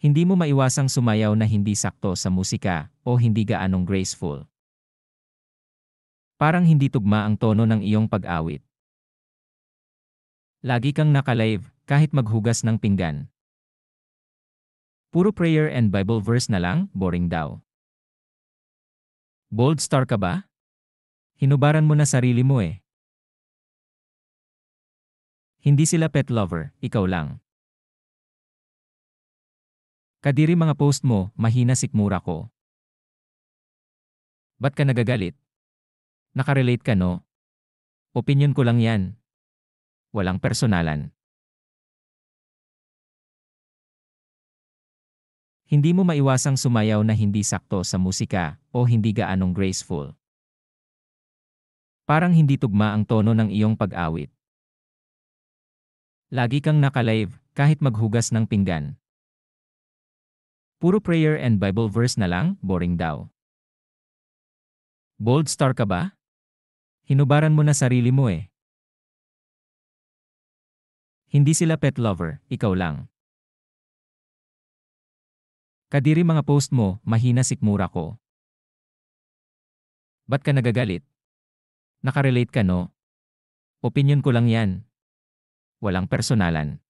Hindi mo maiwasang sumayaw na hindi sakto sa musika o hindi gaanong graceful. Parang hindi tugma ang tono ng iyong pag-awit. Lagi kang nakalive kahit maghugas ng pinggan. Puro prayer and Bible verse na lang, boring daw. Bold star ka ba? Hinubaran mo na sarili mo eh. Hindi sila pet lover, ikaw lang. Kadiri mga post mo, mahina sikmura ko. Ba't ka nagagalit? Nakarelate ka no? Opinyon ko lang yan. Walang personalan. Hindi mo maiwasang sumayaw na hindi sakto sa musika o hindi gaanong graceful. Parang hindi tugma ang tono ng iyong pag-awit. Lagi kang naka-live kahit maghugas ng pinggan. Puro prayer and Bible verse na lang, boring daw. Bold star ka ba? Hinubaran mo na sarili mo eh. Hindi sila pet lover, ikaw lang. Kadiri mga post mo, mahina sikmura ko. Ba't ka nagagalit? Nakarelate ka no? Opinyon ko lang yan. Walang personalan.